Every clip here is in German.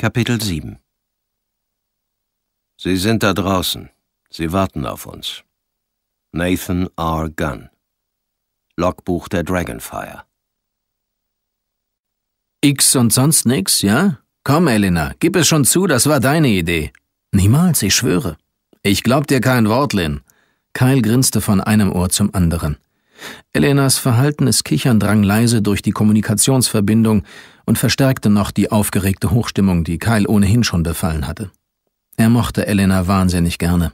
Kapitel 7 Sie sind da draußen. Sie warten auf uns. Nathan R. Gunn Logbuch der Dragonfire X und sonst nix, ja? Komm, Elena, gib es schon zu, das war deine Idee. Niemals, ich schwöre. Ich glaub dir kein Wort, Lin. Kyle grinste von einem Ohr zum anderen. Elenas verhaltenes Kichern drang leise durch die Kommunikationsverbindung und verstärkte noch die aufgeregte Hochstimmung, die Kyle ohnehin schon befallen hatte. Er mochte Elena wahnsinnig gerne,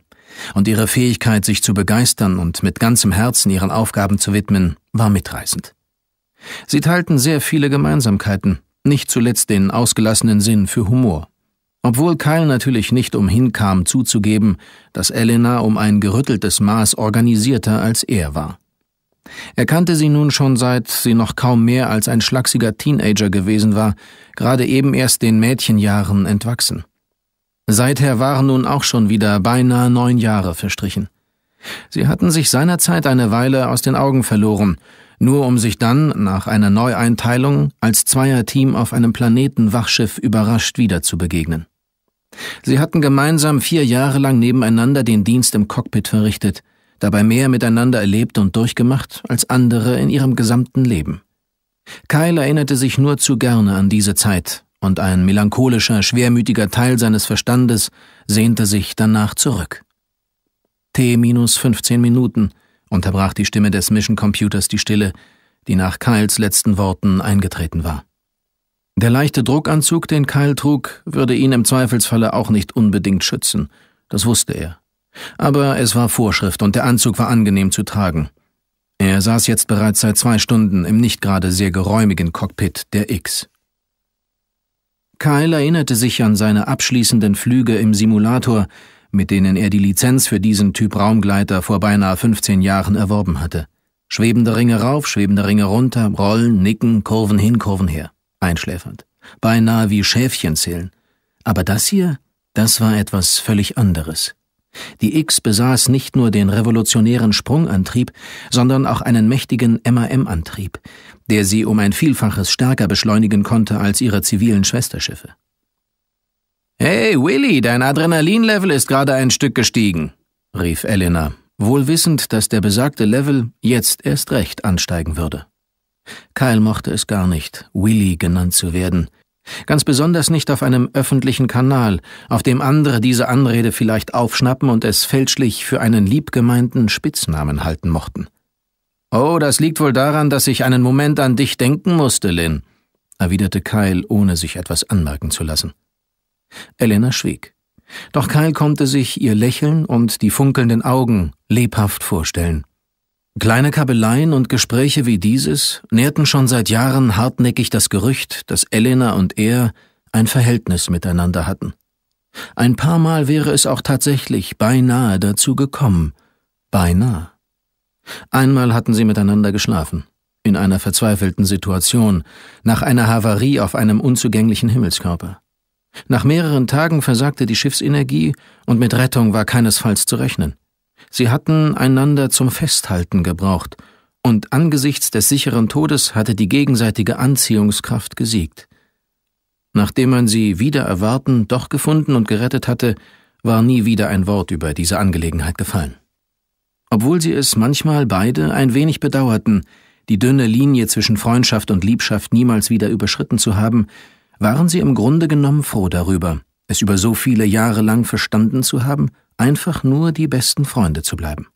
und ihre Fähigkeit, sich zu begeistern und mit ganzem Herzen ihren Aufgaben zu widmen, war mitreißend. Sie teilten sehr viele Gemeinsamkeiten, nicht zuletzt den ausgelassenen Sinn für Humor. Obwohl Kyle natürlich nicht umhin kam zuzugeben, dass Elena um ein gerütteltes Maß organisierter als er war. Er kannte sie nun schon seit sie noch kaum mehr als ein schlachsiger Teenager gewesen war, gerade eben erst den Mädchenjahren entwachsen. Seither waren nun auch schon wieder beinahe neun Jahre verstrichen. Sie hatten sich seinerzeit eine Weile aus den Augen verloren, nur um sich dann, nach einer Neueinteilung, als Zweierteam auf einem Planetenwachschiff überrascht wieder zu begegnen. Sie hatten gemeinsam vier Jahre lang nebeneinander den Dienst im Cockpit verrichtet – dabei mehr miteinander erlebt und durchgemacht als andere in ihrem gesamten Leben. Kyle erinnerte sich nur zu gerne an diese Zeit, und ein melancholischer, schwermütiger Teil seines Verstandes sehnte sich danach zurück. T minus 15 Minuten, unterbrach die Stimme des Mission Computers die Stille, die nach Kyles letzten Worten eingetreten war. Der leichte Druckanzug, den Kyle trug, würde ihn im Zweifelsfalle auch nicht unbedingt schützen, das wusste er. Aber es war Vorschrift und der Anzug war angenehm zu tragen. Er saß jetzt bereits seit zwei Stunden im nicht gerade sehr geräumigen Cockpit der X. Kyle erinnerte sich an seine abschließenden Flüge im Simulator, mit denen er die Lizenz für diesen Typ Raumgleiter vor beinahe 15 Jahren erworben hatte. Schwebende Ringe rauf, schwebende Ringe runter, rollen, nicken, Kurven hin, Kurven her. Einschläfernd. Beinahe wie Schäfchen zählen. Aber das hier, das war etwas völlig anderes. Die X besaß nicht nur den revolutionären Sprungantrieb, sondern auch einen mächtigen MAM-Antrieb, der sie um ein Vielfaches stärker beschleunigen konnte als ihre zivilen Schwesterschiffe. Hey, Willy, dein Adrenalinlevel ist gerade ein Stück gestiegen, rief Elena, wohl wissend, dass der besagte Level jetzt erst recht ansteigen würde. Kyle mochte es gar nicht, Willy genannt zu werden, Ganz besonders nicht auf einem öffentlichen Kanal, auf dem andere diese Anrede vielleicht aufschnappen und es fälschlich für einen liebgemeinten Spitznamen halten mochten. Oh, das liegt wohl daran, dass ich einen Moment an dich denken musste, Lynn, erwiderte Kyle, ohne sich etwas anmerken zu lassen. Elena schwieg. Doch Kyle konnte sich ihr Lächeln und die funkelnden Augen lebhaft vorstellen. Kleine Kabeleien und Gespräche wie dieses nährten schon seit Jahren hartnäckig das Gerücht, dass Elena und er ein Verhältnis miteinander hatten. Ein paar Mal wäre es auch tatsächlich beinahe dazu gekommen. Beinahe. Einmal hatten sie miteinander geschlafen, in einer verzweifelten Situation, nach einer Havarie auf einem unzugänglichen Himmelskörper. Nach mehreren Tagen versagte die Schiffsenergie und mit Rettung war keinesfalls zu rechnen. Sie hatten einander zum Festhalten gebraucht, und angesichts des sicheren Todes hatte die gegenseitige Anziehungskraft gesiegt. Nachdem man sie wider Erwarten doch gefunden und gerettet hatte, war nie wieder ein Wort über diese Angelegenheit gefallen. Obwohl sie es manchmal beide ein wenig bedauerten, die dünne Linie zwischen Freundschaft und Liebschaft niemals wieder überschritten zu haben, waren sie im Grunde genommen froh darüber, es über so viele Jahre lang verstanden zu haben, einfach nur die besten Freunde zu bleiben.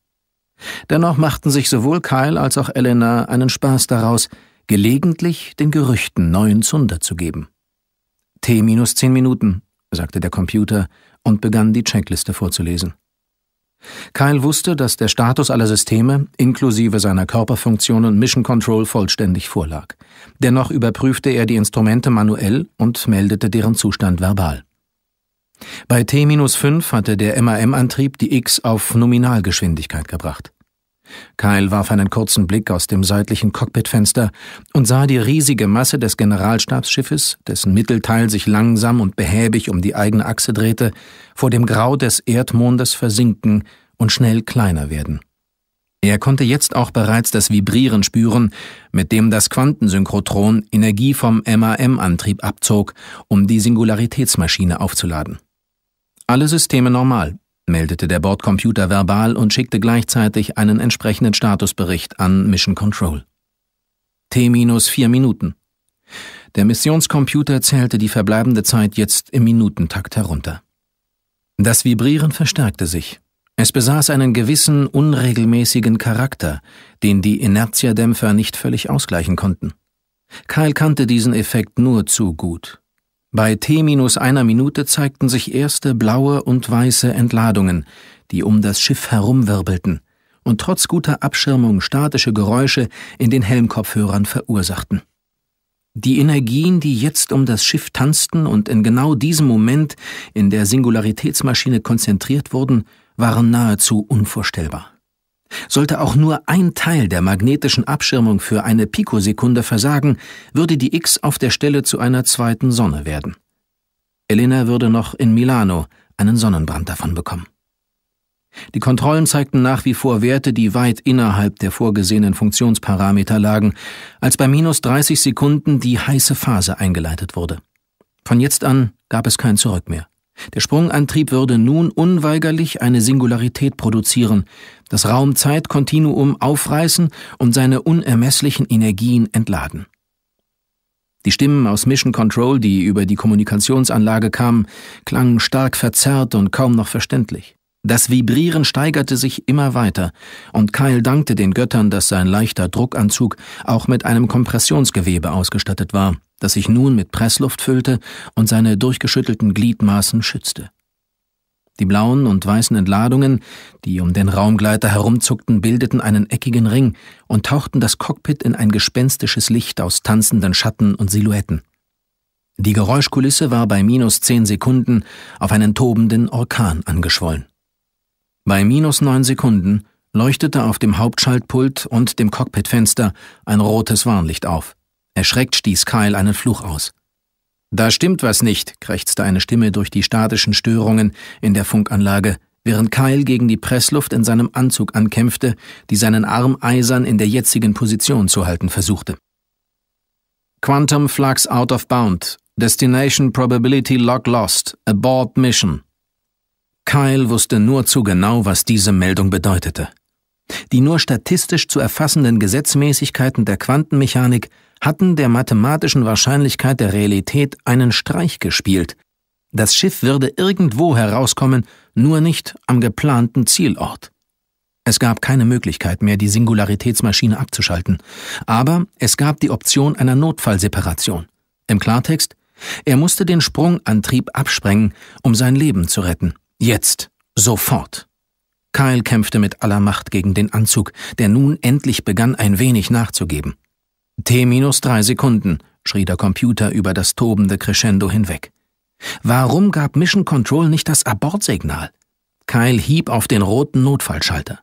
Dennoch machten sich sowohl Kyle als auch Elena einen Spaß daraus, gelegentlich den Gerüchten neuen Zunder zu geben. T minus zehn Minuten, sagte der Computer und begann die Checkliste vorzulesen. Kyle wusste, dass der Status aller Systeme, inklusive seiner Körperfunktionen, Mission Control vollständig vorlag. Dennoch überprüfte er die Instrumente manuell und meldete deren Zustand verbal. Bei T-5 hatte der MAM-Antrieb die X auf Nominalgeschwindigkeit gebracht. Kyle warf einen kurzen Blick aus dem seitlichen Cockpitfenster und sah die riesige Masse des Generalstabsschiffes, dessen Mittelteil sich langsam und behäbig um die eigene Achse drehte, vor dem Grau des Erdmondes versinken und schnell kleiner werden. Er konnte jetzt auch bereits das Vibrieren spüren, mit dem das Quantensynchrotron Energie vom MAM-Antrieb abzog, um die Singularitätsmaschine aufzuladen. Alle Systeme normal, meldete der Bordcomputer verbal und schickte gleichzeitig einen entsprechenden Statusbericht an Mission Control. T-4 Minuten. Der Missionscomputer zählte die verbleibende Zeit jetzt im Minutentakt herunter. Das Vibrieren verstärkte sich. Es besaß einen gewissen unregelmäßigen Charakter, den die Inertiadämpfer nicht völlig ausgleichen konnten. Kyle kannte diesen Effekt nur zu gut. Bei T minus einer Minute zeigten sich erste blaue und weiße Entladungen, die um das Schiff herumwirbelten und trotz guter Abschirmung statische Geräusche in den Helmkopfhörern verursachten. Die Energien, die jetzt um das Schiff tanzten und in genau diesem Moment in der Singularitätsmaschine konzentriert wurden, waren nahezu unvorstellbar. Sollte auch nur ein Teil der magnetischen Abschirmung für eine Pikosekunde versagen, würde die X auf der Stelle zu einer zweiten Sonne werden. Elena würde noch in Milano einen Sonnenbrand davon bekommen. Die Kontrollen zeigten nach wie vor Werte, die weit innerhalb der vorgesehenen Funktionsparameter lagen, als bei minus 30 Sekunden die heiße Phase eingeleitet wurde. Von jetzt an gab es kein Zurück mehr. Der Sprungantrieb würde nun unweigerlich eine Singularität produzieren, das raum kontinuum aufreißen und seine unermesslichen Energien entladen. Die Stimmen aus Mission Control, die über die Kommunikationsanlage kamen, klangen stark verzerrt und kaum noch verständlich. Das Vibrieren steigerte sich immer weiter, und Kyle dankte den Göttern, dass sein leichter Druckanzug auch mit einem Kompressionsgewebe ausgestattet war, das sich nun mit Pressluft füllte und seine durchgeschüttelten Gliedmaßen schützte. Die blauen und weißen Entladungen, die um den Raumgleiter herumzuckten, bildeten einen eckigen Ring und tauchten das Cockpit in ein gespenstisches Licht aus tanzenden Schatten und Silhouetten. Die Geräuschkulisse war bei minus zehn Sekunden auf einen tobenden Orkan angeschwollen. Bei minus neun Sekunden leuchtete auf dem Hauptschaltpult und dem Cockpitfenster ein rotes Warnlicht auf. Erschreckt stieß Kyle einen Fluch aus. Da stimmt was nicht, krächzte eine Stimme durch die statischen Störungen in der Funkanlage, während Kyle gegen die Pressluft in seinem Anzug ankämpfte, die seinen Arm eisern in der jetzigen Position zu halten versuchte. Quantum Flux out of bound. Destination Probability Log lost. Abort Mission. Kyle wusste nur zu genau, was diese Meldung bedeutete. Die nur statistisch zu erfassenden Gesetzmäßigkeiten der Quantenmechanik hatten der mathematischen Wahrscheinlichkeit der Realität einen Streich gespielt. Das Schiff würde irgendwo herauskommen, nur nicht am geplanten Zielort. Es gab keine Möglichkeit mehr, die Singularitätsmaschine abzuschalten, aber es gab die Option einer Notfallseparation. Im Klartext, er musste den Sprungantrieb absprengen, um sein Leben zu retten. Jetzt, sofort. Kyle kämpfte mit aller Macht gegen den Anzug, der nun endlich begann, ein wenig nachzugeben. T minus drei Sekunden, schrie der Computer über das tobende Crescendo hinweg. Warum gab Mission Control nicht das Abortsignal? Kyle hieb auf den roten Notfallschalter.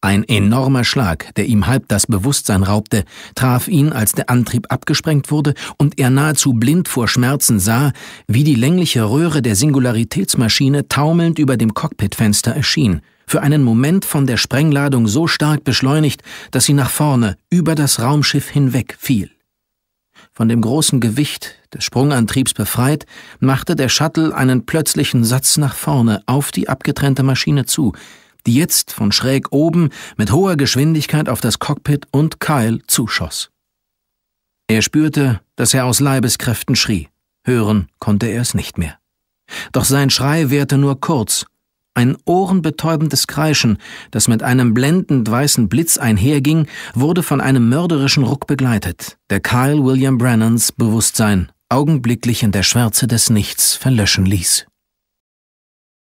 Ein enormer Schlag, der ihm halb das Bewusstsein raubte, traf ihn, als der Antrieb abgesprengt wurde und er nahezu blind vor Schmerzen sah, wie die längliche Röhre der Singularitätsmaschine taumelnd über dem Cockpitfenster erschien für einen Moment von der Sprengladung so stark beschleunigt, dass sie nach vorne über das Raumschiff hinweg fiel. Von dem großen Gewicht des Sprungantriebs befreit, machte der Shuttle einen plötzlichen Satz nach vorne auf die abgetrennte Maschine zu, die jetzt von schräg oben mit hoher Geschwindigkeit auf das Cockpit und Kyle zuschoss. Er spürte, dass er aus Leibeskräften schrie. Hören konnte er es nicht mehr. Doch sein Schrei währte nur kurz, ein ohrenbetäubendes Kreischen, das mit einem blendend weißen Blitz einherging, wurde von einem mörderischen Ruck begleitet, der Kyle William Brennans Bewusstsein augenblicklich in der Schwärze des Nichts verlöschen ließ.